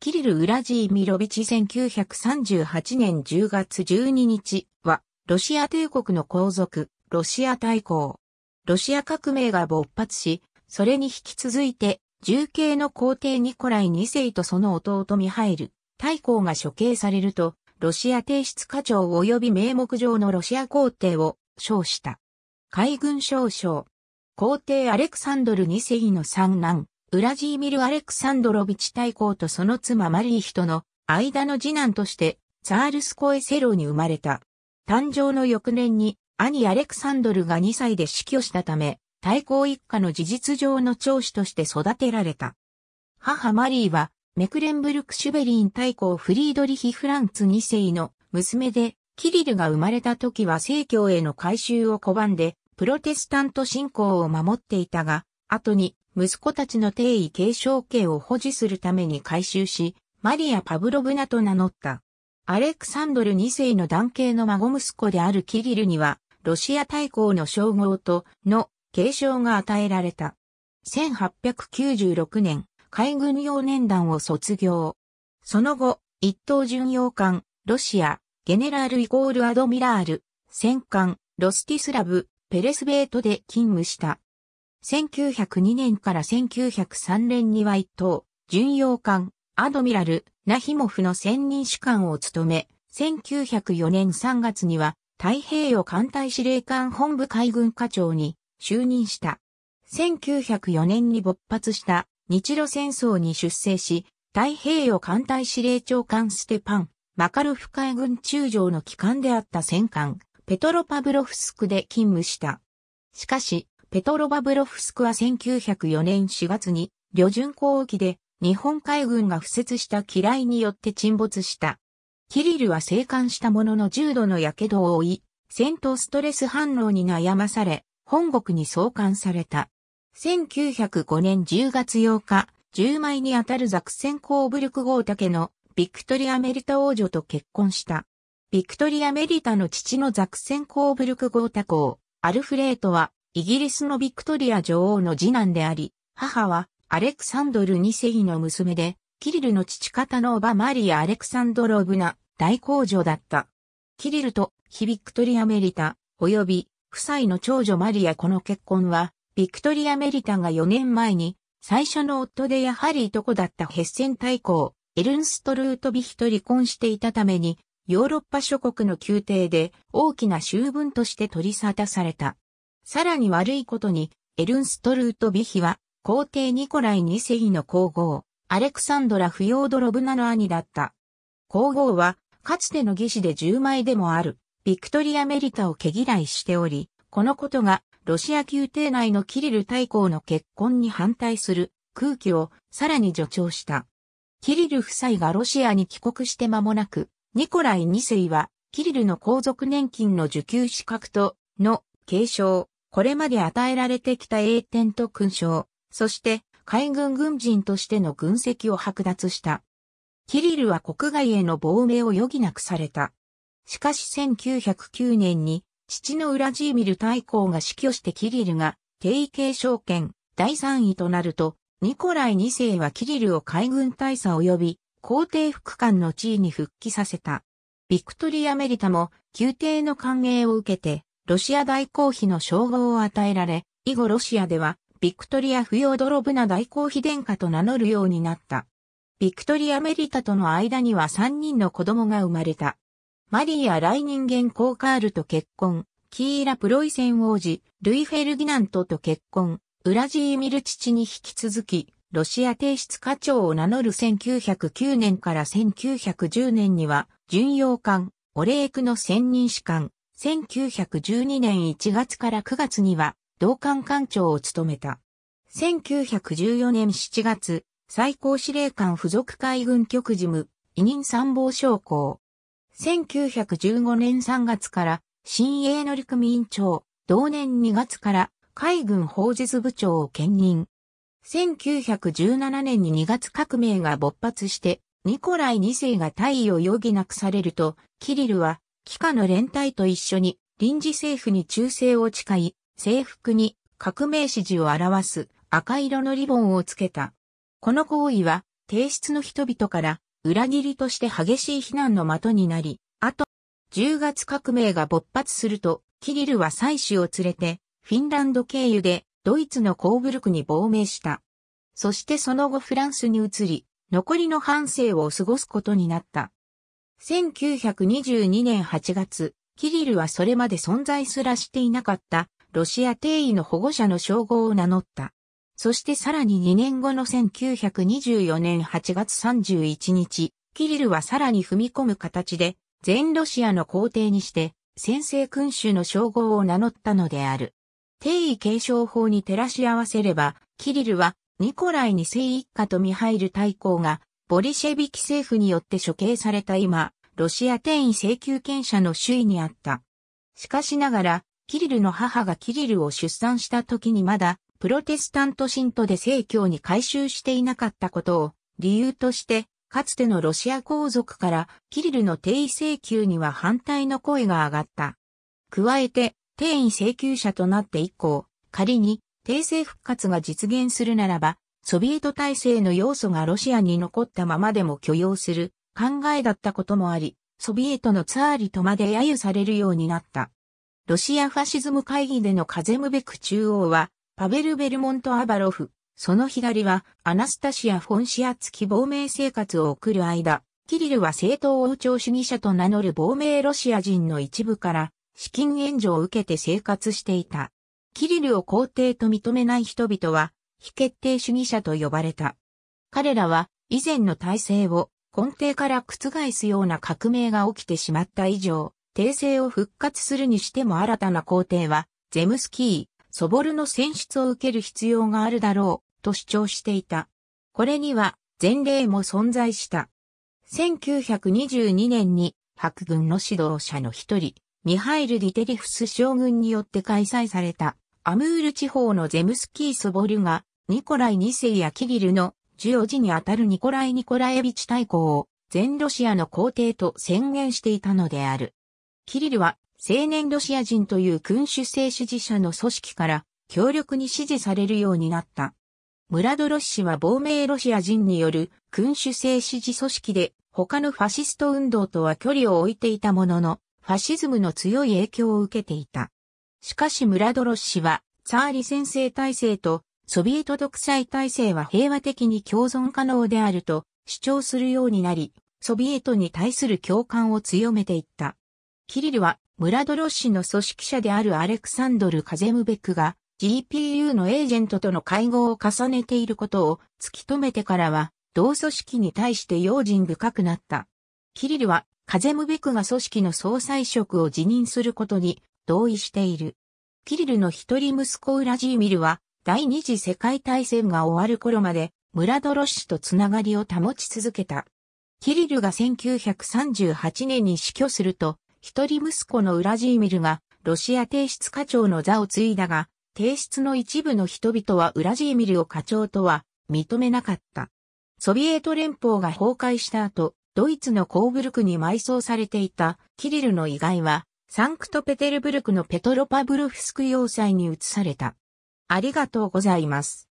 キリル・ウラジーミロビチ1938年10月12日は、ロシア帝国の皇族、ロシア大公。ロシア革命が勃発し、それに引き続いて、重慶の皇帝ニコライ2世とその弟ミハイル、大公が処刑されると、ロシア帝室課長及び名目上のロシア皇帝を称した。海軍少将。皇帝アレクサンドル2世の三男、ウラジーミル・アレクサンドロビチ大公とその妻マリー人の間の次男として、ツァールスコエセロに生まれた。誕生の翌年に、兄アレクサンドルが2歳で死去したため、大公一家の事実上の長子として育てられた。母マリーは、メクレンブルク・シュベリン大公フリードリヒ・フランツ2世の娘で、キリルが生まれた時は政教への改修を拒んで、プロテスタント信仰を守っていたが、後に息子たちの定位継承権を保持するために改修し、マリア・パブロブナと名乗った。アレクサンドル2世の男系の孫息子であるキリルには、ロシア大公の称号と、の、継承が与えられた。1896年、海軍用年団を卒業。その後、一等巡洋艦、ロシア、ゲネラルイコールアドミラール、戦艦、ロスティスラブ、ペレスベートで勤務した。1902年から1903年には一等、巡洋艦、アドミラル、ナヒモフの専任主幹を務め、1904年3月には太平洋艦隊司令官本部海軍課長に就任した。1904年に勃発した日露戦争に出征し、太平洋艦隊司令長官ステパン、マカルフ海軍中将の機関であった戦艦、ペトロパブロフスクで勤務した。しかし、ペトロバブロフスクは1904年4月に、旅順港沖で日本海軍が敷設した機雷によって沈没した。キリルは生還したものの重度の火傷を負い、戦闘ストレス反応に悩まされ、本国に送還された。1905年10月8日、10枚にあたるザクセンコーブルク号竹のビクトリア・メリタ王女と結婚した。ビクトリア・メリタの父のザクセンコーブルク号竹王、アルフレートはイギリスのビクトリア女王の次男であり、母はアレクサンドル2世の娘で、キリルの父方のおばマリア・アレクサンドロブナ大公女だった。キリルとヒビクトリア・メリタ、及び夫妻の長女マリアこの結婚は、ビクトリア・メリタが4年前に、最初の夫でやはりいとこだったヘッセン大公、エルンストルートビヒと離婚していたために、ヨーロッパ諸国の宮廷で大きな修文として取り沙汰された。さらに悪いことに、エルンストルート・ビヒは、皇帝ニコライ二世の皇后、アレクサンドラ・フヨードロブナの兄だった。皇后は、かつての義士で10枚でもある、ビクトリア・メリタを毛嫌いしており、このことが、ロシア宮廷内のキリル大公の結婚に反対する空気をさらに助長した。キリル夫妻がロシアに帰国して間もなく、ニコライ2世は、キリルの皇族年金の受給資格と、の継承、これまで与えられてきた栄典と勲章、そして海軍軍人としての軍籍を剥奪した。キリルは国外への亡命を余儀なくされた。しかし1909年に父のウラジーミル大公が死去してキリルが定継承権第3位となると、ニコライ2世はキリルを海軍大佐及び皇帝副官の地位に復帰させた。ビクトリア・メリタも宮廷の歓迎を受けてロシア大公妃の称号を与えられ、以後ロシアでは、ビクトリア・フィオドロブナ大公妃殿下と名乗るようになった。ビクトリア・メリタとの間には3人の子供が生まれた。マリア・ライ人間コーカールと結婚、キーラ・プロイセン王子、ルイ・フェルギナントと結婚、ウラジーミル父に引き続き、ロシア帝室課長を名乗る1909年から1910年には、巡洋艦、オレークの専任士官、1912年1月から9月には、同官官長を務めた。1914年7月、最高司令官附属海軍局事務、委任参謀将校。1915年3月から、新鋭乗組員長、同年2月から海軍法術部長を兼任。1917年に2月革命が勃発して、ニコライ2世が退位を余儀なくされると、キリルは機下の連帯と一緒に臨時政府に忠誠を誓い、制服に革命支持を表す赤色のリボンをつけた。この行為は、帝室の人々から裏切りとして激しい非難の的になり、あと、10月革命が勃発すると、キリルは妻子を連れて、フィンランド経由でドイツのコーブルクに亡命した。そしてその後フランスに移り、残りの半生を過ごすことになった。1922年8月、キリルはそれまで存在すらしていなかったロシア帝位の保護者の称号を名乗った。そしてさらに2年後の1924年8月31日、キリルはさらに踏み込む形で、全ロシアの皇帝にして、先制君主の称号を名乗ったのである。帝位継承法に照らし合わせれば、キリルはニコライ二世一家とミハイル大公がボリシェビキ政府によって処刑された今、ロシア転移請求権者の首位にあった。しかしながら、キリルの母がキリルを出産した時にまだ、プロテスタント信徒で正教に改宗していなかったことを、理由として、かつてのロシア皇族から、キリルの定位請求には反対の声が上がった。加えて、定位請求者となって以降、仮に、帝政復活が実現するならば、ソビエト体制の要素がロシアに残ったままでも許容する考えだったこともあり、ソビエトのツァーリとまで揶揄されるようになった。ロシアファシズム会議でのカゼムベク中央は、パベル・ベルモント・アバロフ、その左はアナスタシア・フォンシアツキ亡命生活を送る間、キリルは正当王朝主義者と名乗る亡命ロシア人の一部から資金援助を受けて生活していた。キリルを皇帝と認めない人々は非決定主義者と呼ばれた。彼らは以前の体制を根底から覆すような革命が起きてしまった以上、帝政を復活するにしても新たな皇帝は、ゼムスキー、ソボルの選出を受ける必要があるだろう、と主張していた。これには、前例も存在した。1922年に、白軍の指導者の一人、ミハイル・ディテリフス将軍によって開催された、アムール地方のゼムスキー・ソボルが、ニコライ2世やキリルの授与時にあたるニコライ・ニコライエビチ大公を全ロシアの皇帝と宣言していたのである。キリルは青年ロシア人という君主制支持者の組織から強力に支持されるようになった。ムラドロシ氏は亡命ロシア人による君主制支持組織で他のファシスト運動とは距離を置いていたものの、ファシズムの強い影響を受けていた。しかしムラドロシ氏は、サーリ先生体制とソビエト独裁体制は平和的に共存可能であると主張するようになり、ソビエトに対する共感を強めていった。キリルは、ムラドロッシの組織者であるアレクサンドル・カゼムベックが、GPU のエージェントとの会合を重ねていることを突き止めてからは、同組織に対して用心深くなった。キリルは、カゼムベクが組織の総裁職を辞任することに同意している。キリルの一人息子ウラジーミルは、第二次世界大戦が終わる頃まで、ムラドロ氏とつながりを保ち続けた。キリルが1938年に死去すると、一人息子のウラジーミルが、ロシア帝室課長の座を継いだが、帝室の一部の人々はウラジーミルを課長とは認めなかった。ソビエト連邦が崩壊した後、ドイツのコーブルクに埋葬されていたキリルの遺骸は、サンクトペテルブルクのペトロパブルフスク要塞に移された。ありがとうございます。